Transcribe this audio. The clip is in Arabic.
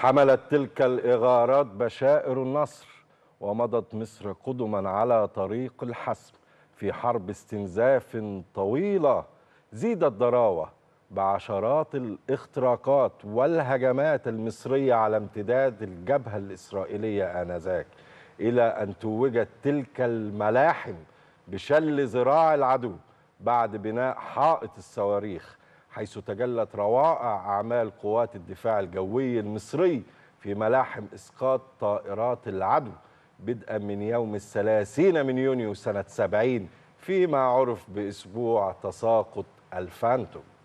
حملت تلك الإغارات بشائر النصر ومضت مصر قدما على طريق الحسم في حرب استنزاف طويلة زيدت ضراوة بعشرات الاختراقات والهجمات المصرية على امتداد الجبهة الإسرائيلية آنذاك إلى أن توجت تلك الملاحم بشل ذراع العدو بعد بناء حائط الصواريخ حيث تجلت روائع أعمال قوات الدفاع الجوي المصري في ملاحم إسقاط طائرات العدو بدءا من يوم الثلاثين من يونيو سنة 70 فيما عرف بأسبوع تساقط الفانتوم